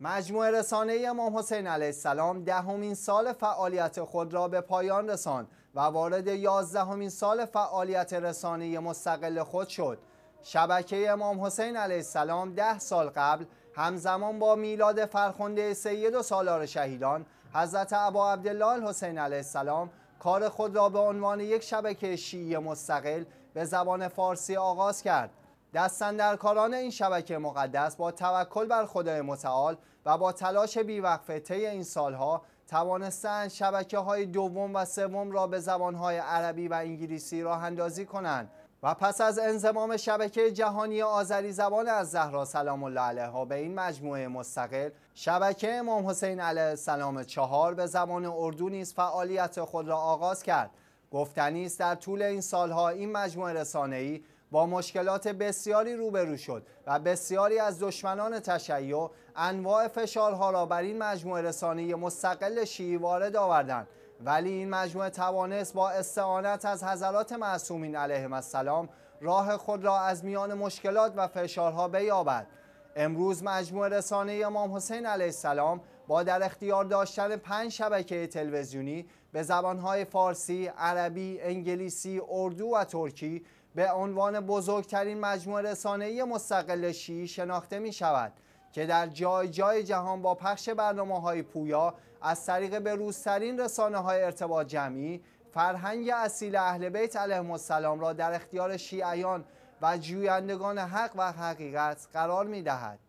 مجموعه رسانه امام حسین علیه السلام دهمین سال فعالیت خود را به پایان رساند و وارد یازدهمین سال فعالیت رسانه مستقل خود شد. شبکه امام حسین علیه السلام ده سال قبل همزمان با میلاد فرخنده سید و سالار شهیدان حضرت عبا عبدالله حسین علیه السلام کار خود را به عنوان یک شبکه شیعه مستقل به زبان فارسی آغاز کرد. دستندرکاران این شبکه مقدس با توکل بر خدای متعال و با تلاش بیوقفه طی این سالها توانستند شبکه های دوم و سوم را به زبانهای عربی و انگلیسی را اندازی کنند و پس از انضمام شبکه جهانی آذری زبان از زهرا سلام الله علیها به این مجموعه مستقل شبکه امام حسین علیه السلام چهار به زبان اردو نیز فعالیت خود را آغاز کرد گفتنی است در طول این سالها این مجموعه رسانه‌ای با مشکلات بسیاری روبرو شد و بسیاری از دشمنان تشیع انواع فشارها را بر این مجموعه رسانی مستقل شیعی وارد آوردند ولی این مجموعه توانست با استعانت از حضرات معصومین علیهم السلام راه خود را از میان مشکلات و فشارها بیابد امروز مجموع رسانه امام حسین علیه السلام با در اختیار داشتن پنج شبکه تلویزیونی به زبانهای فارسی، عربی، انگلیسی، اردو و ترکی به عنوان بزرگترین مجموع رسانه مستقل شیعی شناخته می شود که در جای جای جهان با پخش برنامه های پویا از طریق روزترین رسانه های ارتباط جمعی فرهنگ اصیل اهل بیت علیه السلام را در اختیار شیعیان و جویندگان حق و حقیقت قرار می دهد